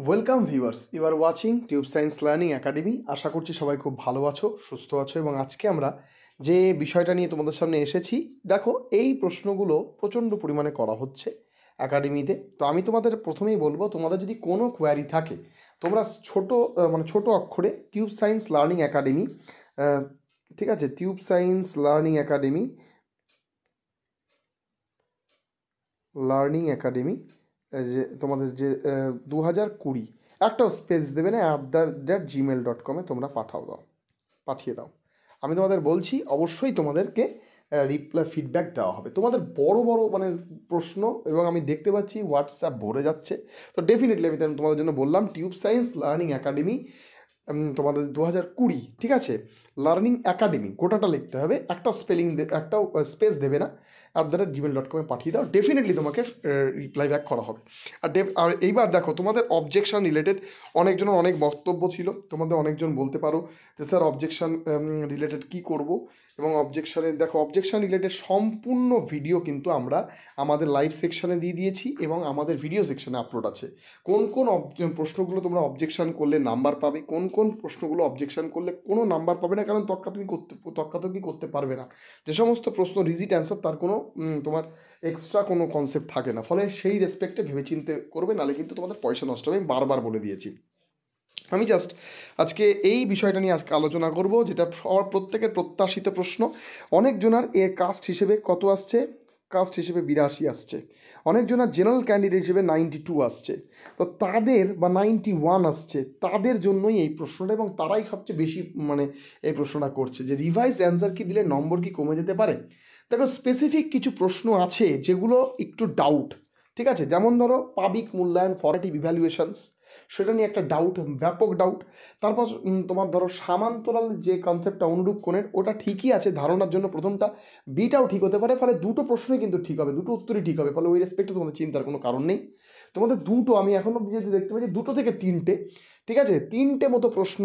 welcome viewers you are watching tube science learning academy আশা করছি সবাই খুব ভালো আছো সুস্থ আছো এবং আজকে আমরা যে বিষয়টা নিয়ে তোমাদের সামনে এসেছি দেখো এই প্রশ্নগুলো প্রচণ্ড পরিমাণে করা হচ্ছে একাডেমিতে তো আমি তোমাদের প্রথমেই বলবো তোমাদের যদি কোনো কোয়ারি থাকে তোমরা ছোট মানে ছোট অক্ষরে টিউব সায়েন্স লার্নিং একাডেমি ঠিক আছে tube science learning academy learning academy যে তোমাদের যে দু হাজার কুড়ি একটাও স্পেস দেবে না at the rate Gmail dot কমে তোমরা পাঠাও দাও পাঠিয়ে দাও আমি তোমাদের বলছি অবশ্যই তোমাদেরকে রিপ্লাই ফিডব্যাক দেওয়া হবে তোমাদের বড় বড় মানে প্রশ্ন এবং আমি দেখতে পাচ্ছি হোয়াটসঅ্যাপ ভরে যাচ্ছে তো ডেফিনেটলি আমি তোমাদের জন্য বললাম টিউব সায়েন্স লার্নিং একাডেমি তোমাদের দু হাজার কুড়ি ঠিক আছে লার্নিং একাডেমি গোটাটা লিখতে হবে একটা স্পেলিং একটা স্পেস দেবে না at the rate Gmail dot কমে পাঠিয়ে দাও ডেফিনেটলি তোমাকে রিপ্লাই ব্যাক করা হবে আর আর এইবার দেখো তোমাদের অবজেকশান রিলেটেড অনেকজনের অনেক বক্তব্য ছিল তোমাদের অনেকজন বলতে পারো যে স্যার অবজেকশান রিলেটেড কী করব এবং অবজেকশানের দেখো অবজেকশান রিলেটেড সম্পূর্ণ ভিডিও কিন্তু আমরা আমাদের লাইভ সেকশানে দিয়ে দিয়েছি এবং আমাদের ভিডিও সেকশানে আপলোড আছে কোন কোন প্রশ্নগুলো তোমরা অবজেকশান করলে নাম্বার পাবে কোন কোন প্রশ্নগুলো অবজেকশান করলে কোনো নাম্বার পাবে না কারণ তক্কা তুমি করতে তক্কাতর্কি করতে পারবে না যে সমস্ত প্রশ্ন রিজিট অ্যান্সার তার কোনো তোমার এক্সট্রা কোনো কনসেপ্ট থাকে না ফলে সেই রেসপেক্টে ভেবে চিনতে করবে নাহলে কিন্তু তোমাদের পয়সা নষ্ট হবে আমি বারবার বলে দিয়েছি আমি জাস্ট আজকে এই বিষয়টা নিয়ে আজকে আলোচনা করব যেটা প্রত্যেকের প্রত্যাশিত প্রশ্ন অনেকজনার এ কাস্ট হিসেবে কত আসছে কাস্ট হিসেবে বিরাশি আসছে অনেকজনের জেনারেল ক্যান্ডিডেট হিসেবে নাইনটি টু আসছে তো তাদের বা নাইনটি ওয়ান আসছে তাদের জন্যই এই প্রশ্নটা এবং তারাই সবচেয়ে বেশি মানে এই প্রশ্নটা করছে যে রিভাইজ অ্যান্সার কি দিলে নম্বর কি কমে যেতে পারে দেখো স্পেসিফিক কিছু প্রশ্ন আছে যেগুলো একটু ডাউট ঠিক আছে যেমন ধরো পাবলিক মূল্যায়ন ফরেটিভ ইভ্যালুয়েশনস সেটা নিয়ে একটা ডাউট ব্যাপক ডাউট তারপর তোমার ধরো সামান্তরাল যে কনসেপ্টটা অনুরূপ কোণের ওটা ঠিকই আছে ধারণার জন্য প্রথমটা বিটাও ঠিক হতে পারে ফলে দুটো প্রশ্নই কিন্তু ঠিক হবে দুটো উত্তরই ঠিক হবে ফলে ওই রেসপেক্টে তোমাদের চিন্তার কোনো কারণ নেই তোমাদের দুটো আমি এখনও যেহেতু দেখতে পাচ্ছি দুটো থেকে তিনটে ঠিক আছে তিনটে মতো প্রশ্ন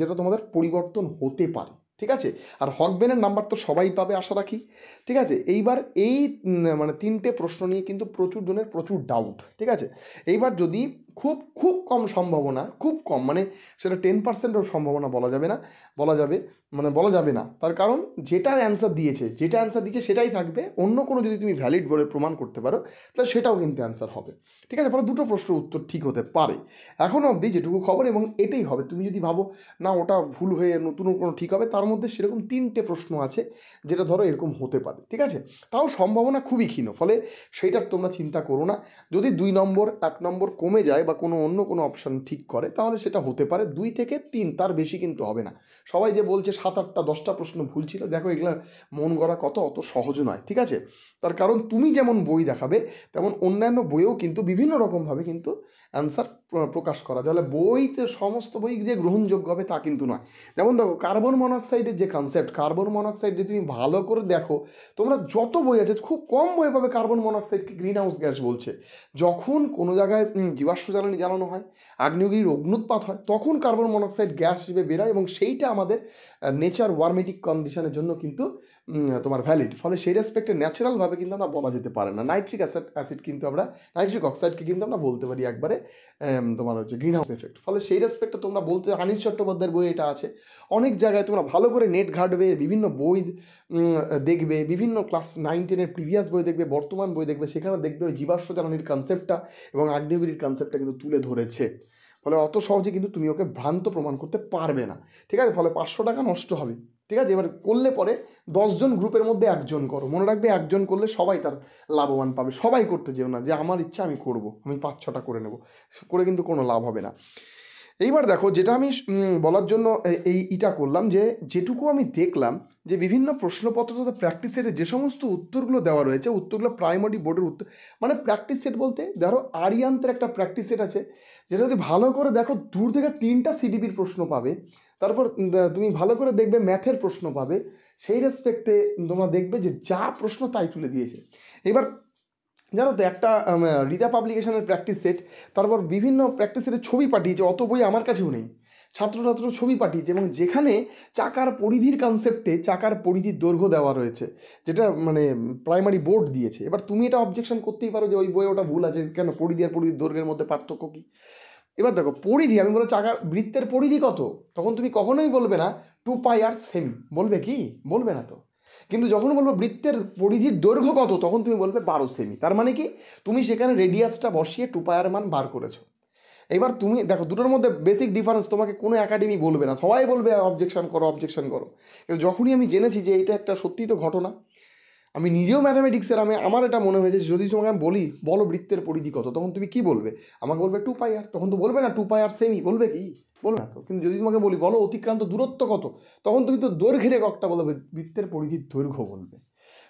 যেটা তোমাদের পরিবর্তন হতে পারে ঠিক আছে আর হকবেনের নাম্বার তো সবাই পাবে আশা রাখি ঠিক আছে এইবার এই মানে তিনটে প্রশ্ন নিয়ে কিন্তু প্রচুর জনের প্রচুর ডাউট ঠিক আছে এইবার যদি খুব খুব কম সম্ভাবনা খুব কম মানে সেটা টেন পার্সেন্টও সম্ভাবনা বলা যাবে না বলা যাবে মানে বলা যাবে না তার কারণ যেটার অ্যান্সার দিয়েছে যেটা অ্যান্সার দিয়েছে সেটাই থাকবে অন্য কোনো যদি তুমি ভ্যালিড বলে প্রমাণ করতে পারো তাহলে সেটাও কিন্তু অ্যান্সার হবে ঠিক আছে ফলে দুটো প্রশ্নের উত্তর ঠিক হতে পারে এখনও অবধি যেটুকু খবর এবং এটাই হবে তুমি যদি ভাবো না ওটা ভুল হয়ে নতুন কোনো ঠিক হবে তার মধ্যে সেরকম তিনটে প্রশ্ন আছে যেটা ধরো এরকম হতে পারে ঠিক আছে তাও সম্ভাবনা খুবই ক্ষীণ ফলে সেইটার তোমরা চিন্তা করো না যদি দুই নম্বর এক নম্বর কমে যায় বা কোনো অন্য কোনো অপশান ঠিক করে তাহলে সেটা হতে পারে দুই থেকে তিন তার বেশি কিন্তু হবে না সবাই যে বলছে সাত আটটা দশটা প্রশ্ন ভুল ছিল দেখো এগুলো মন গড়া কত অত সহজ নয় ঠিক আছে তার কারণ তুমি যেমন বই দেখাবে তেমন অন্যান্য বইও কিন্তু বিভিন্ন রকমভাবে কিন্তু অ্যান্সার প্রকাশ করা তাহলে বইতে সমস্ত বই যে গ্রহণযোগ্য হবে তা কিন্তু নয় যেমন দেখো কার্বন মনোক্সাইডের যে কনসেপ্ট কার্বন মনোক্সাইড যদি তুমি ভালো করে দেখো তোমরা যত বই আছে খুব কম বই পাবে কার্বন মনোক্সাইডকে গ্রিন হাউস গ্যাস বলছে যখন কোনো জায়গায় জীবাশ্ম জ্বালানি জ্বালানো হয় আগ্নেয়গিরির অগ্নুৎপাত হয় তখন কার্বন মনোক্সাইড গ্যাস হিসেবে বেরোয় এবং সেইটা আমাদের নেচার ওয়ার্মেটিক কন্ডিশনের জন্য কিন্তু তোমার ভ্যালিড ফলে সেই রেসপেক্টে ন্যাচারালভাবে কিন্তু আমরা বলা যেতে পারে না নাইট্রিক অ্যাসিড অ্যাসিড কিন্তু আমরা নাইট্রিক অক্সাইডকে কিন্তু আমরা বলতে পারি একবারে তোমার হচ্ছে গ্রিন হাউস এফেক্ট ফলে সেই রেসপেক্টে তোমরা বলতে আনিস চট্টোপাধ্যায়ের বই এটা আছে অনেক জায়গায় তোমরা ভালো করে নেট ঘাটবে বিভিন্ন বই দেখবে বিভিন্ন ক্লাস নাইন টেনের প্রিভিয়াস বই দেখবে বর্তমান বই দেখবে সেখানে দেখবে ওই জীবাশ্ম জ্বালানির কনসেপ্টটা এবং আগ্নেয়গিরির কনসেপ্টটা কিন্তু তুলে ধরেছে ফলে অত সহজে কিন্তু তুমি ওকে ভ্রান্ত প্রমাণ করতে পারবে না ঠিক আছে ফলে পাঁচশো টাকা নষ্ট হবে ঠিক আছে এবার করলে পরে দশজন গ্রুপের মধ্যে একজন করো মনে রাখবে একজন করলে সবাই তার লাভবান পাবে সবাই করতে যেও না যে আমার ইচ্ছা আমি করব আমি পাঁচ ছটা করে নেব করে কিন্তু কোনো লাভ হবে না এইবার দেখো যেটা আমি বলার জন্য এই ইটা করলাম যে যেটুকু আমি দেখলাম যে বিভিন্ন প্রশ্নপত্র তথা প্র্যাকটিস সেটে যে সমস্ত উত্তরগুলো দেওয়া রয়েছে উত্তরগুলো প্রাইমারি বোর্ডের উত্তর মানে প্র্যাকটিস সেট বলতে ধরো আরিয়ান্তের একটা প্র্যাকটিস সেট আছে যেটা যদি ভালো করে দেখো দূর থেকে তিনটা সিডিপির প্রশ্ন পাবে তারপর তুমি ভালো করে দেখবে ম্যাথের প্রশ্ন পাবে সেই রেসপেক্টে তোমরা দেখবে যে যা প্রশ্ন তাই তুলে দিয়েছে এবার জানো তো একটা রিদা পাবলিকেশনের প্র্যাকটিস সেট তারপর বিভিন্ন প্র্যাকটিস সেটের ছবি পাঠিয়েছে অত বই আমার কাছেও নেই ছাত্রছাত্র ছবি পাঠিয়েছে এবং যেখানে চাকার পরিধির কনসেপ্টে চাকার পরিধির দৈর্ঘ্য দেওয়া রয়েছে যেটা মানে প্রাইমারি বোর্ড দিয়েছে এবার তুমি এটা অবজেকশন করতেই পারো যে ওই বইয়ে ওটা ভুল আছে কেন পরিধি আর পরিধির দৈর্ঘ্যের মধ্যে পার্থক্য কী এবার দেখো পরিধি আমি বলো চাকার বৃত্তের পরিধি কত তখন তুমি কখনোই বলবে না টু পাই আর সেম বলবে কি বলবে না তো কিন্তু যখন বলবো বৃত্তের পরিধির দৈর্ঘ্য কত তখন তুমি বলবে বারো সেমি তার মানে কি তুমি সেখানে রেডিয়াসটা বসিয়ে টু পায়ার মান বার করেছো এবার তুমি দেখো দুটোর মধ্যে বেসিক ডিফারেন্স তোমাকে কোনো একাডেমি বলবে না সবাই বলবে অবজেকশন করো অবজেকশন করো কিন্তু যখনই আমি জেনেছি যে এটা একটা সত্যি তো ঘটনা আমি নিজেও ম্যাথামেটিক্সের আমি আমার এটা মনে হয়েছে যদি তোমাকে আমি বলি বলো বৃত্তের পরিধি কত তখন তুমি কি বলবে আমাকে বলবে টু পাই আর তখন তো বলবে না টু পাই আর সেমি বলবে কি বলবে না তো কিন্তু যদি তোমাকে বলি বলো অতিক্রান্ত দূরত্ব কত তখন তুমি তো দৈর্ঘ্যের একটা বলবে বৃত্তের পরিধির দৈর্ঘ্য বলবে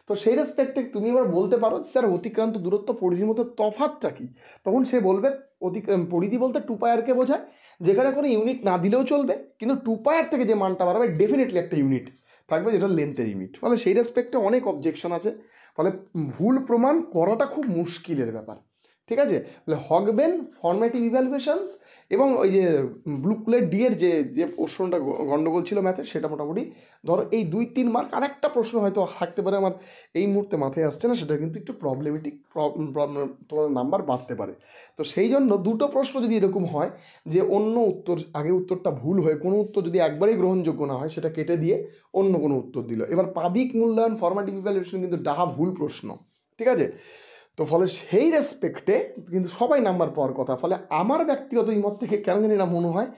তো সেই রেসপেক্টে তুমি এবার বলতে পারো স্যার অতিক্রান্ত দূরত্ব পরিধির মধ্যে তফাতটা কী তখন সে বলবে অতিক্রাম পরিধি বলতে টু পায়ারকে বোঝায় যেখানে কোনো ইউনিট না দিলেও চলবে কিন্তু টু পায়ার থেকে যে মানটা বাড়াবে ডেফিনেটলি একটা ইউনিট থাকবে যেটা লেন্থের লিমিট ফলে সেই রেসপেক্টে অনেক অবজেকশন আছে ফলে ভুল প্রমাণ করাটা খুব মুশকিলের ব্যাপার ঠিক আছে হকবেন ফর্মেটিভ ইভ্যালুয়েশনস এবং ওই যে ব্লুকুলের ডি এর যে যে প্রশ্নটা গণ্ডগোল ছিল ম্যাথে সেটা মোটামুটি ধরো এই দুই তিন মার্ক আর একটা প্রশ্ন হয়তো থাকতে পারে আমার এই মুহূর্তে মাথায় আসছে না সেটা কিন্তু একটু প্রবলেমেটিক তোমাদের নাম্বার বাড়তে পারে তো সেই জন্য দুটো প্রশ্ন যদি এরকম হয় যে অন্য উত্তর আগে উত্তরটা ভুল হয়ে কোনো উত্তর যদি একবারেই গ্রহণযোগ্য না হয় সেটা কেটে দিয়ে অন্য কোনো উত্তর দিল এবার পাবলিক মূল্যায়ন ফর্মাটিভ ইভ্যালুয়েশন কিন্তু ডাহা ভুল প্রশ্ন ঠিক আছে তো ফলে সেই রেসপেক্টে কিন্তু সবাই নাম্বার পাওয়ার কথা ফলে আমার ব্যক্তিগত ইমত থেকে কেন জানি না মনে হয়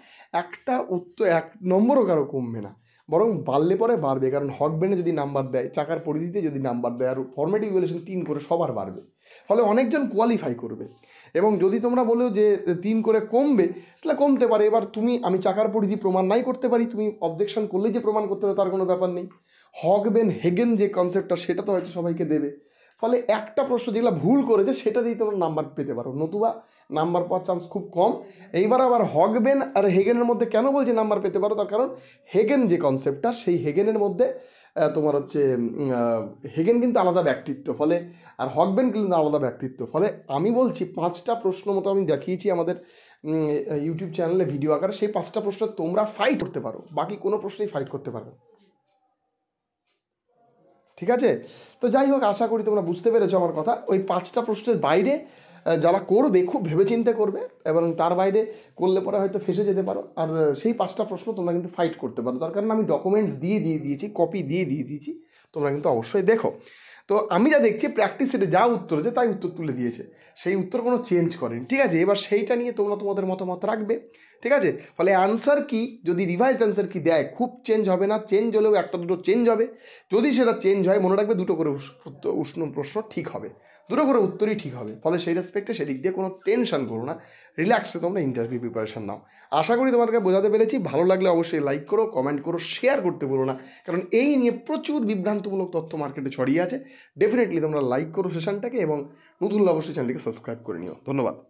একটা উত্তর এক নম্বরও কারো কমবে না বরং বাড়লে পরে বাড়বে কারণ ব্যান্ডে যদি নাম্বার দেয় চাকার পরিধিতে যদি নাম্বার দেয় আর ফর্মেটিভ ইভ্যালুয়েশন তিন করে সবার বাড়বে ফলে অনেকজন কোয়ালিফাই করবে এবং যদি তোমরা বলো যে তিন করে কমবে তাহলে কমতে পারে এবার তুমি আমি চাকার পরিধি প্রমাণ নাই করতে পারি তুমি অবজেকশন করলেই যে প্রমাণ করতে পারো তার কোনো ব্যাপার নেই হকবেন হেগেন যে কনসেপ্টটা সেটা তো হয়তো সবাইকে দেবে ফলে একটা প্রশ্ন যেগুলো ভুল করেছে সেটা দিয়ে তোমরা নাম্বার পেতে পারো নতুবা নাম্বার পাওয়ার চান্স খুব কম এইবার আবার হগবেন আর হেগেনের মধ্যে কেন বলছি নাম্বার পেতে পারো তার কারণ হেগেন যে কনসেপ্টটা সেই হেগেনের মধ্যে তোমার হচ্ছে হেগেন কিন্তু আলাদা ব্যক্তিত্ব ফলে আর হকবেন কিন্তু আলাদা ব্যক্তিত্ব ফলে আমি বলছি পাঁচটা প্রশ্ন মতো আমি দেখিয়েছি আমাদের ইউটিউব চ্যানেলে ভিডিও আকারে সেই পাঁচটা প্রশ্ন তোমরা ফাইট করতে পারো বাকি কোনো প্রশ্নেই ফাইট করতে পারবে ঠিক আছে তো যাই হোক আশা করি তোমরা বুঝতে পেরেছো আমার কথা ওই পাঁচটা প্রশ্নের বাইরে যারা করবে খুব ভেবেচিন্তে করবে এবং তার বাইরে করলে পরে হয়তো ফেসে যেতে পারো আর সেই পাঁচটা প্রশ্ন তোমরা কিন্তু ফাইট করতে পারো তার কারণে আমি ডকুমেন্টস দিয়ে দিয়ে দিয়েছি কপি দিয়ে দিয়ে দিয়েছি তোমরা কিন্তু অবশ্যই দেখো তো আমি যা দেখছি প্র্যাকটিস সেটা যা উত্তর যে তাই উত্তর তুলে দিয়েছে সেই উত্তর কোনো চেঞ্জ করেন ঠিক আছে এবার সেইটা নিয়ে তোমরা তোমাদের মতামত রাখবে ঠিক আছে ফলে আনসার কি যদি রিভাইজড আনসার কি দেয় খুব চেঞ্জ হবে না চেঞ্জ হলেও একটা দুটো চেঞ্জ হবে যদি সেটা চেঞ্জ হয় মনে রাখবে দুটো করে উষ্ণ প্রশ্ন ঠিক হবে দুটো করে উত্তরই ঠিক হবে ফলে সেই রেসপেক্টে সেদিক দিয়ে কোনো টেনশন করো না রিল্যাক্সে তোমরা ইন্টারভিউ প্রিপারেশান নাও আশা করি তোমাদেরকে বোঝাতে পেরেছি ভালো লাগলে অবশ্যই লাইক করো কমেন্ট করো শেয়ার করতে বলো না কারণ এই নিয়ে প্রচুর বিভ্রান্তমূলক তথ্য মার্কেটে ছড়িয়ে আছে ডেফিনেটলি তোমরা লাইক করো সেশনটাকে এবং নতুন অবশ্যই চ্যানেলটিকে সাবস্ক্রাইব করে নিও ধন্যবাদ